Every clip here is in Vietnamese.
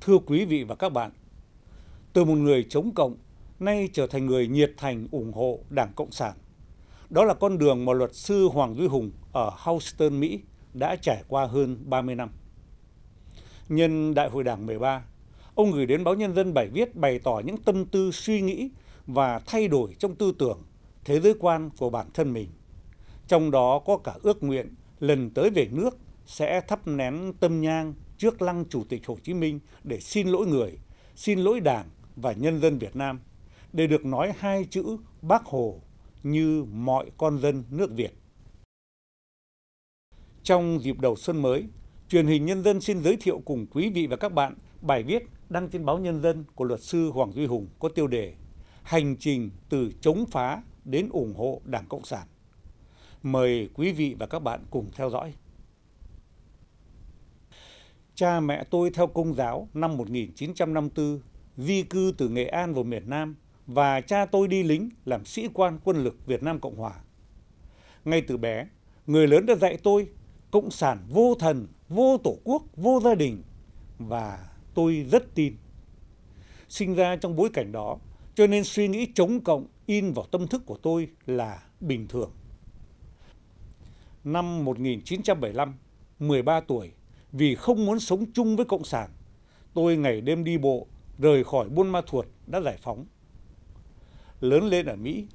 thưa quý vị và các bạn từ một người chống cộng nay trở thành người nhiệt thành ủng hộ đảng cộng sản đó là con đường mà luật sư hoàng duy hùng ở houston mỹ đã trải qua hơn 30 năm nhân đại hội đảng 13 ông gửi đến báo nhân dân bài viết bày tỏ những tâm tư suy nghĩ và thay đổi trong tư tưởng thế giới quan của bản thân mình trong đó có cả ước nguyện lần tới về nước sẽ thắp nén tâm nhang trước lăng chủ tịch hồ chí minh để xin lỗi người xin lỗi đảng và nhân dân việt nam để được nói hai chữ bác hồ như mọi con dân nước việt trong dịp đầu xuân mới truyền hình nhân dân xin giới thiệu cùng quý vị và các bạn bài viết đăng trên báo nhân dân của luật sư hoàng duy hùng có tiêu đề hành trình từ chống phá đến ủng hộ đảng cộng sản mời quý vị và các bạn cùng theo dõi cha mẹ tôi theo công giáo năm 1954 di cư từ nghệ an vào miền nam và cha tôi đi lính làm sĩ quan quân lực việt nam cộng hòa ngay từ bé người lớn đã dạy tôi cộng sản vô thần vô tổ quốc vô gia đình và tôi rất tin sinh ra trong bối cảnh đó cho nên suy nghĩ chống cộng in vào tâm thức của tôi là bình thường năm 1975 13 tuổi vì không muốn sống chung với cộng sản tôi ngày đêm đi bộ rời khỏi buôn ma thuột đã giải phóng lớn lên ở mỹ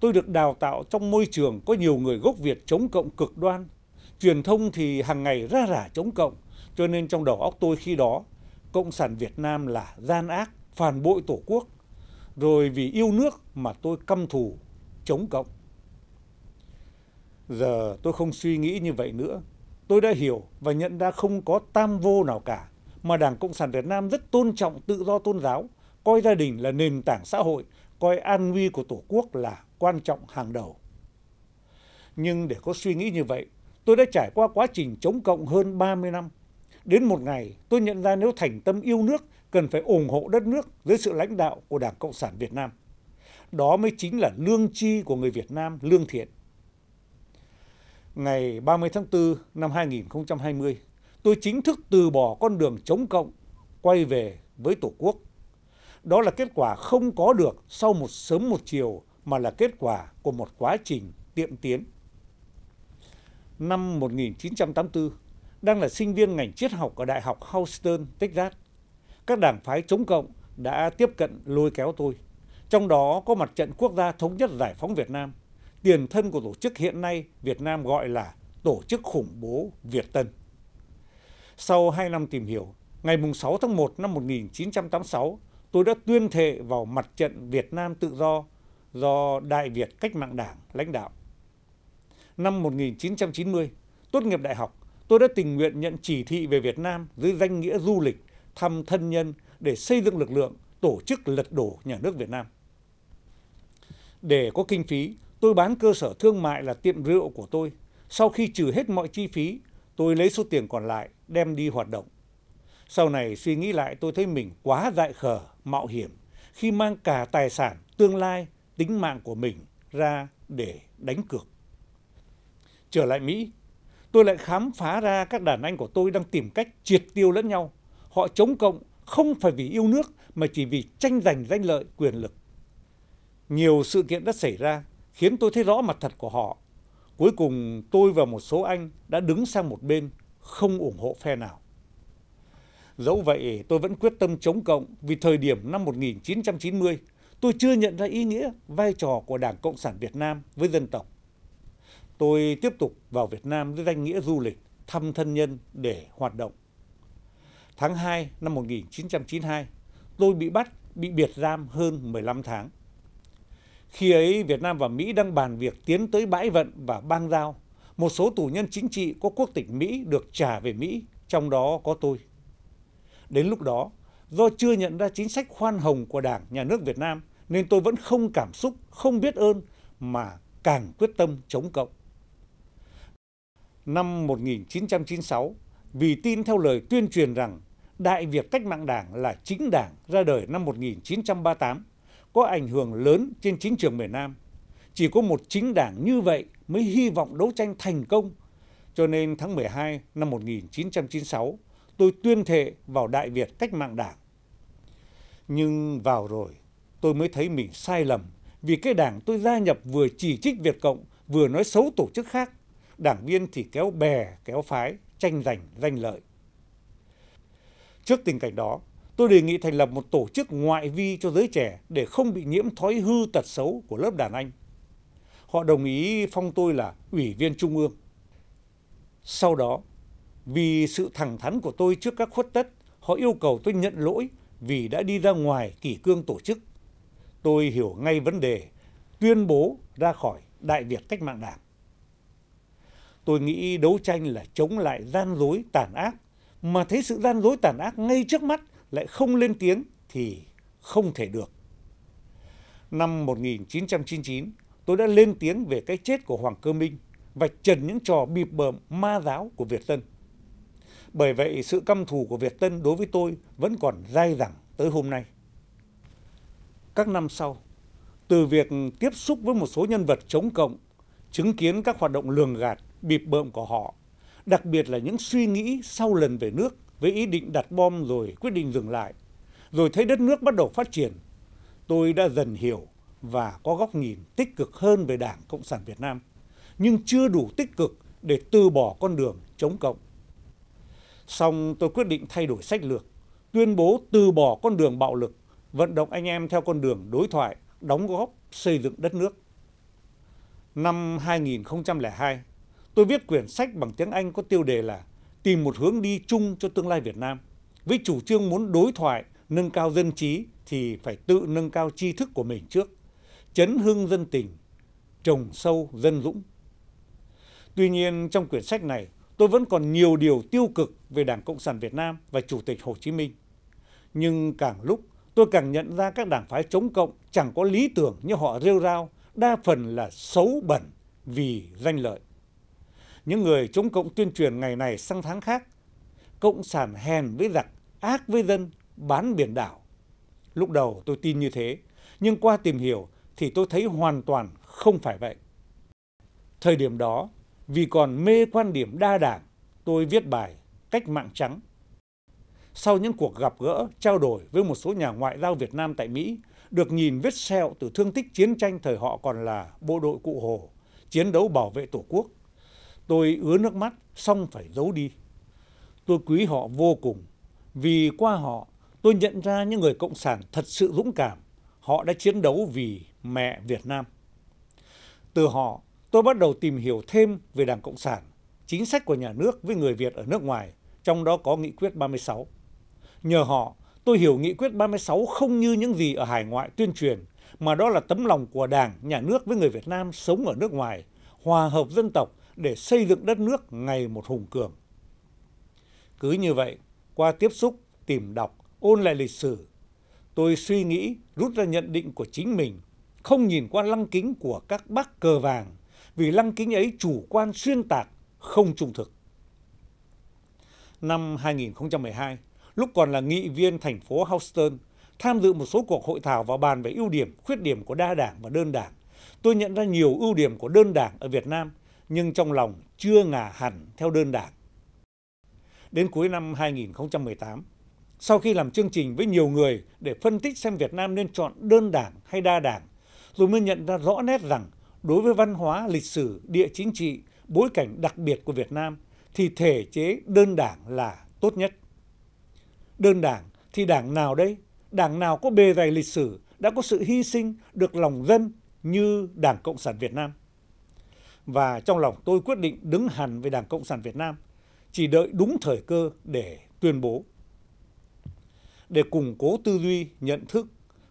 tôi được đào tạo trong môi trường có nhiều người gốc việt chống cộng cực đoan truyền thông thì hàng ngày ra rả chống cộng cho nên trong đầu óc tôi khi đó cộng sản việt nam là gian ác phản bội tổ quốc rồi vì yêu nước mà tôi căm thù chống cộng giờ tôi không suy nghĩ như vậy nữa tôi đã hiểu và nhận ra không có tam vô nào cả mà đảng cộng sản việt nam rất tôn trọng tự do tôn giáo coi gia đình là nền tảng xã hội coi an nguy của tổ quốc là quan trọng hàng đầu nhưng để có suy nghĩ như vậy tôi đã trải qua quá trình chống cộng hơn 30 năm đến một ngày tôi nhận ra nếu thành tâm yêu nước cần phải ủng hộ đất nước dưới sự lãnh đạo của đảng cộng sản việt nam đó mới chính là lương tri của người việt nam lương thiện ngày ba mươi tháng bốn năm hai nghìn hai mươi tôi chính thức từ bỏ con đường chống cộng quay về với tổ quốc đó là kết quả không có được sau một sớm một chiều mà là kết quả của một quá trình tiệm tiến năm 1984 đang là sinh viên ngành triết học ở Đại học Houston, Texas. Các đảng phái chống cộng đã tiếp cận lôi kéo tôi. Trong đó có mặt trận quốc gia thống nhất giải phóng Việt Nam – tiền thân của tổ chức hiện nay việt nam gọi là tổ chức khủng bố việt tân sau hai năm tìm hiểu ngày 6 tháng 1 năm 1986 tôi đã tuyên thệ vào mặt trận Việt Nam tự do do Đại Việt Cách mạng Đảng lãnh đạo. Năm 1990, tốt nghiệp đại học, tôi đã tình nguyện nhận chỉ thị về Việt Nam dưới danh nghĩa du lịch, thăm thân nhân để xây dựng lực lượng, tổ chức lật đổ nhà nước Việt Nam. Để có kinh phí, tôi bán cơ sở thương mại là tiệm rượu của tôi sau khi trừ hết mọi chi phí tôi lấy số tiền còn lại đem đi hoạt động sau này suy nghĩ lại tôi thấy mình quá dại khờ mạo hiểm khi mang cả tài sản tương lai tính mạng của mình ra để đánh cược trở lại mỹ tôi lại khám phá ra các đàn anh của tôi đang tìm cách triệt tiêu lẫn nhau họ chống cộng không phải vì yêu nước mà chỉ vì tranh giành danh lợi quyền lực nhiều sự kiện đã xảy ra khiến tôi thấy rõ mặt thật của họ cuối cùng tôi và một số anh đã đứng sang một bên không ủng hộ phe nào dẫu vậy tôi vẫn quyết tâm chống cộng vì thời điểm năm 1990 tôi chưa nhận ra ý nghĩa vai trò của đảng cộng sản việt nam với dân tộc tôi tiếp tục vào việt nam với danh nghĩa du lịch thăm thân nhân để hoạt động tháng 2 năm 1992 tôi bị bắt bị biệt giam hơn 15 tháng khi ấy việt nam và mỹ đang bàn việc tiến tới bãi vận và bang giao một số tù nhân chính trị có quốc tịch mỹ được trả về mỹ trong đó có tôi đến lúc đó do chưa nhận ra chính sách khoan hồng của đảng nhà nước việt nam nên tôi vẫn không cảm xúc không biết ơn mà càng quyết tâm chống cộng năm 1996 vì tin theo lời tuyên truyền rằng Đại Việt Cách mạng Đảng là chính đảng ra đời năm 1938 có ảnh hưởng lớn trên chính trường miền nam chỉ có một chính đảng như vậy mới hy vọng đấu tranh thành công cho nên tháng 12 năm 1996 tôi tuyên thệ vào đại việt cách mạng đảng nhưng vào rồi tôi mới thấy mình sai lầm vì cái đảng tôi gia nhập vừa chỉ trích việt cộng vừa nói xấu tổ chức khác đảng viên thì kéo bè kéo phái tranh giành danh lợi trước tình cảnh đó tôi đề nghị thành lập một tổ chức ngoại vi cho giới trẻ để không bị nhiễm thói hư tật xấu của lớp đàn anh họ đồng ý phong tôi là ủy viên trung ương sau đó vì sự thẳng thắn của tôi trước các khuất tất họ yêu cầu tôi nhận lỗi vì đã đi ra ngoài kỷ cương tổ chức tôi hiểu ngay vấn đề tuyên bố ra khỏi đại việt cách mạng đảng tôi nghĩ đấu tranh là chống lại gian dối tàn ác mà thấy sự gian dối tàn ác ngay trước mắt lại không lên tiếng thì không thể được. Năm 1999, tôi đã lên tiếng về cái chết của Hoàng Cơ Minh và trần những trò bịp bợm ma giáo của Việt Tân. Bởi vậy, sự căm thù của Việt Tân đối với tôi vẫn còn dai dẳng tới hôm nay. Các năm sau, từ việc tiếp xúc với một số nhân vật chống cộng, chứng kiến các hoạt động lường gạt, bịp bợm của họ, đặc biệt là những suy nghĩ sau lần về nước với ý định đặt bom rồi quyết định dừng lại rồi thấy đất nước bắt đầu phát triển tôi đã dần hiểu và có góc nhìn tích cực hơn về đảng cộng sản việt nam nhưng chưa đủ tích cực để từ bỏ con đường chống cộng song tôi quyết định thay đổi sách lược tuyên bố từ bỏ con đường bạo lực vận động anh em theo con đường đối thoại đóng góp xây dựng đất nước năm 2002 tôi viết quyển sách bằng tiếng Anh có tiêu đề là tìm một hướng đi chung cho tương lai việt nam với chủ trương muốn đối thoại nâng cao dân trí thì phải tự nâng cao tri thức của mình trước chấn hưng dân tình trồng sâu dân dũng tuy nhiên trong quyển sách này tôi vẫn còn nhiều điều tiêu cực về đảng cộng sản việt nam và chủ tịch hồ chí minh nhưng càng lúc tôi càng nhận ra các đảng phái chống cộng chẳng có lý tưởng như họ rêu rao đa phần là xấu bẩn vì danh lợi những người chống cộng tuyên truyền ngày này sang tháng khác cộng sản hèn với giặc ác với dân bán biển đảo lúc đầu tôi tin như thế nhưng qua tìm hiểu thì tôi thấy hoàn toàn không phải vậy thời điểm đó vì còn mê quan điểm đa đảng tôi viết bài cách mạng trắng sau những cuộc gặp gỡ trao đổi với một số nhà ngoại giao việt nam tại mỹ được nhìn vết sẹo từ thương tích chiến tranh thời họ còn là bộ đội cụ hồ chiến đấu bảo vệ tổ quốc tôi ứa nước mắt xong phải giấu đi tôi quý họ vô cùng vì qua họ tôi nhận ra những người cộng sản thật sự dũng cảm họ đã chiến đấu vì mẹ việt nam từ họ tôi bắt đầu tìm hiểu thêm về đảng cộng sản chính sách của nhà nước với người việt ở nước ngoài trong đó có nghị quyết 36. Nhờ họ, tôi hiểu nghị quyết 36 không như những gì ở hải ngoại tuyên truyền, mà đó là tấm lòng của Đảng, Nhà nước với người Việt Nam sống ở nước ngoài, hòa hợp dân tộc để xây dựng đất nước ngày một hùng cường cứ như vậy qua tiếp xúc tìm đọc ôn lại lịch sử tôi suy nghĩ rút ra nhận định của chính mình không nhìn qua lăng kính của các bác cờ vàng vì lăng kính ấy chủ quan xuyên tạc không trung thực năm 2012 lúc còn là nghị viên thành phố Houston tham dự một số cuộc hội thảo và bàn về ưu điểm khuyết điểm của đa đảng và đơn đảng tôi nhận ra nhiều ưu điểm của đơn đảng ở Việt Nam nhưng trong lòng chưa ngả hẳn theo đơn đảng. Đến cuối năm 2018, sau khi làm chương trình với nhiều người để phân tích xem Việt Nam nên chọn đơn đảng hay đa đảng, rồi mới nhận ra rõ nét rằng đối với văn hóa, lịch sử, địa chính trị, bối cảnh đặc biệt của Việt Nam thì thể chế đơn đảng là tốt nhất. Đơn đảng thì đảng nào đây? Đảng nào có bề dày lịch sử, đã có sự hy sinh, được lòng dân như Đảng Cộng sản Việt Nam? và trong lòng tôi quyết định đứng hẳn với đảng cộng sản việt nam chỉ đợi đúng thời cơ để tuyên bố để củng cố tư duy nhận thức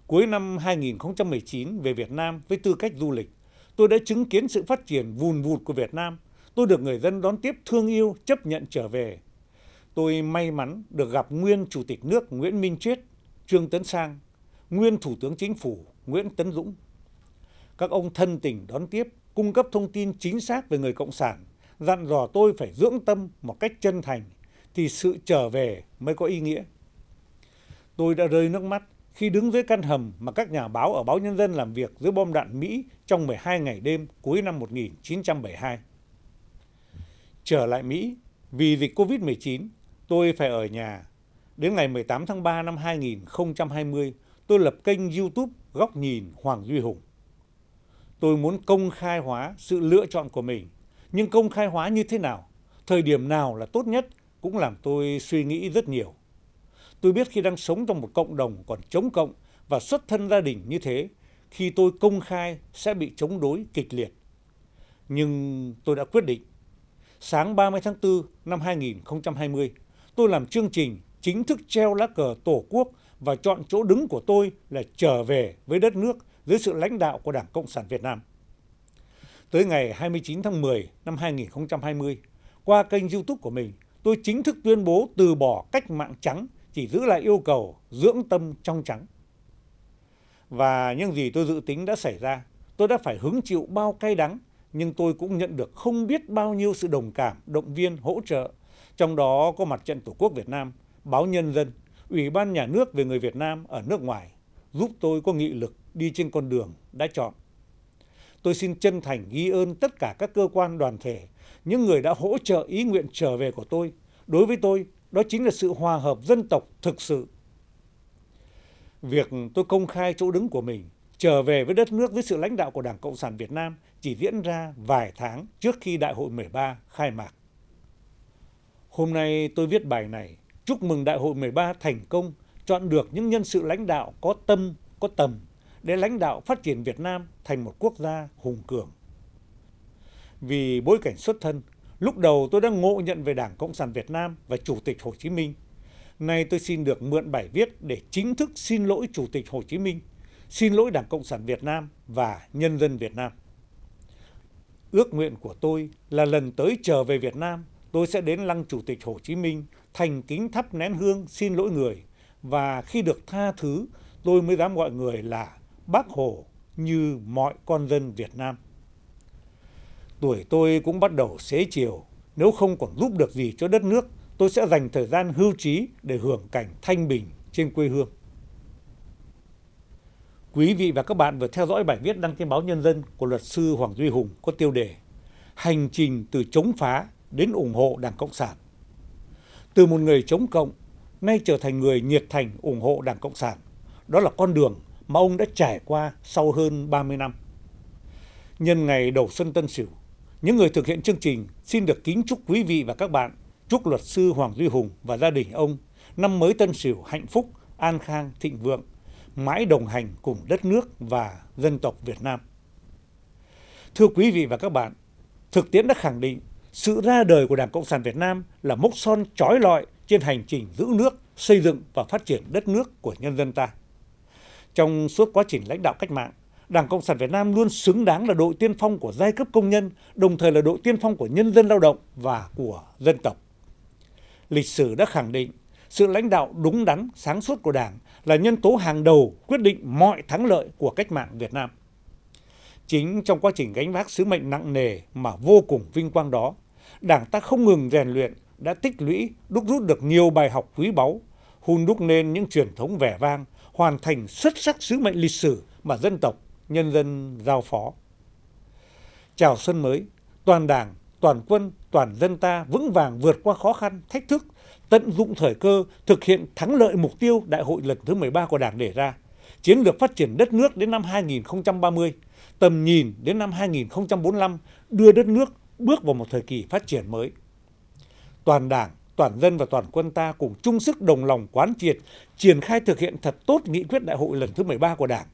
cuối năm 2019 về Việt Nam với tư cách du lịch tôi đã chứng kiến sự phát triển vùn vụt của Việt Nam tôi được người dân đón tiếp thương yêu chấp nhận trở về tôi may mắn được gặp nguyên chủ tịch nước Nguyễn Minh Triết, Trương Tấn Sang nguyên thủ tướng chính phủ Nguyễn Tấn Dũng các ông thân tình đón tiếp cung cấp thông tin chính xác về người cộng sản dặn dò tôi phải dưỡng tâm một cách chân thành thì sự trở về mới có ý nghĩa tôi đã rơi nước mắt khi đứng dưới căn hầm mà các nhà báo ở báo Nhân dân làm việc dưới bom đạn Mỹ trong 12 ngày đêm cuối năm 1972. Trở lại Mỹ, vì dịch Covid-19, tôi phải ở nhà. Đến ngày 18 tháng 3 năm 2020, tôi lập kênh YouTube Góc nhìn Hoàng Duy Hùng tôi muốn công khai hóa sự lựa chọn của mình nhưng công khai hóa như thế nào thời điểm nào là tốt nhất cũng làm tôi suy nghĩ rất nhiều tôi biết khi đang sống trong một cộng đồng còn chống cộng và xuất thân gia đình như thế khi tôi công khai sẽ bị chống đối kịch liệt nhưng tôi đã quyết định sáng 30 tháng 4 năm 2020 tôi làm chương trình chính thức treo lá cờ tổ quốc và chọn chỗ đứng của tôi là trở về với đất nước dưới sự lãnh đạo của đảng cộng sản việt nam tới ngày hai mươi chín tháng một năm hai nghìn hai mươi qua kênh youtube của mình tôi chính thức tuyên bố từ bỏ cách mạng trắng chỉ giữ lại yêu cầu dưỡng tâm trong trắng và những gì tôi dự tính đã xảy ra tôi đã phải hứng chịu bao cay đắng nhưng tôi cũng nhận được không biết bao nhiêu sự đồng cảm động viên hỗ trợ trong đó có mặt trận tổ quốc việt nam báo nhân dân ủy ban nhà nước về người việt nam ở nước ngoài giúp tôi có nghị lực đi trên con đường đã chọn tôi xin chân thành ghi ơn tất cả các cơ quan đoàn thể những người đã hỗ trợ ý nguyện trở về của tôi đối với tôi đó chính là sự hòa hợp dân tộc thực sự việc tôi công khai chỗ đứng của mình trở về với đất nước với sự lãnh đạo của Đảng Cộng sản Việt Nam chỉ diễn ra vài tháng trước khi Đại hội 13 khai mạc. Hôm nay tôi viết bài này chúc mừng Đại hội 13 thành công, chọn được những nhân sự lãnh đạo có tâm, có tầm để lãnh đạo phát triển việt nam thành một quốc gia hùng cường vì bối cảnh xuất thân lúc đầu tôi đã ngộ nhận về đảng cộng sản việt nam và chủ tịch hồ chí minh nay tôi xin được mượn bài viết để chính thức xin lỗi chủ tịch hồ chí minh xin lỗi đảng cộng sản việt nam và nhân dân việt nam ước nguyện của tôi là lần tới trở về việt nam tôi sẽ đến lăng chủ tịch hồ chí minh thành kính thắp nén hương xin lỗi người và khi được tha thứ tôi mới dám gọi người là bác hồ như mọi con dân việt nam tuổi tôi cũng bắt đầu xế chiều nếu không còn giúp được gì cho đất nước tôi sẽ dành thời gian hưu trí để hưởng cảnh thanh bình trên quê hương Quý vị và các bạn vừa theo dõi bài viết đăng trên báo Nhân dân của luật sư Hoàng Duy Hùng có tiêu đề Hành trình từ chống phá đến ủng hộ Đảng Cộng sản. Từ một người chống cộng, nay trở thành người nhiệt thành ủng hộ Đảng Cộng sản. Đó là con đường mà ông đã trải qua sau hơn 30 năm. Nhân ngày đầu xuân Tân Sửu, những người thực hiện chương trình xin được kính chúc quý vị và các bạn chúc luật sư Hoàng Duy Hùng và gia đình ông năm mới Tân Sửu hạnh phúc, an khang, thịnh vượng, mãi đồng hành cùng đất nước và dân tộc Việt Nam. Thưa quý vị và các bạn, thực tiễn đã khẳng định sự ra đời của Đảng Cộng sản Việt Nam là mốc son trói lọi trên hành trình giữ nước, xây dựng và phát triển đất nước của nhân dân ta trong suốt quá trình lãnh đạo cách mạng đảng cộng sản việt nam luôn xứng đáng là đội tiên phong của giai cấp công nhân đồng thời là đội tiên phong của nhân dân lao động và của dân tộc lịch sử đã khẳng định sự lãnh đạo đúng đắn sáng suốt của đảng là nhân tố hàng đầu quyết định mọi thắng lợi của cách mạng việt nam chính trong quá trình gánh vác sứ mệnh nặng nề mà vô cùng vinh quang đó đảng ta không ngừng rèn luyện đã tích lũy đúc rút được nhiều bài học quý báu hun đúc nên những truyền thống vẻ vang hoàn thành xuất sắc sứ mệnh lịch sử mà dân tộc nhân dân giao phó chào xuân mới toàn đảng toàn quân toàn dân ta vững vàng vượt qua khó khăn thách thức tận dụng thời cơ thực hiện thắng lợi mục tiêu đại hội lần thứ 13 của đảng đề ra chiến lược phát triển đất nước đến năm 2030 tầm nhìn đến năm 2045 đưa đất nước bước vào một thời kỳ phát triển mới toàn đảng toàn dân và toàn quân ta cùng chung sức đồng lòng quán triệt triển khai thực hiện thật tốt nghị quyết đại hội lần thứ 13 của đảng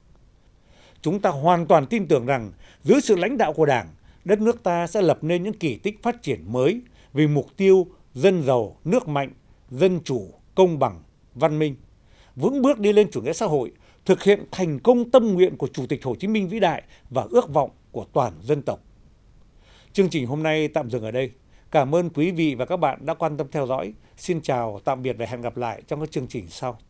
chúng ta hoàn toàn tin tưởng rằng dưới sự lãnh đạo của đảng đất nước ta sẽ lập nên những kỳ tích phát triển mới vì mục tiêu dân giàu nước mạnh dân chủ công bằng văn minh vững bước đi lên chủ nghĩa xã hội thực hiện thành công tâm nguyện của chủ tịch hồ chí minh vĩ đại và ước vọng của toàn dân tộc chương trình hôm nay tạm dừng ở đây cảm ơn quý vị và các bạn đã quan tâm theo dõi xin chào tạm biệt và hẹn gặp lại trong các chương trình sau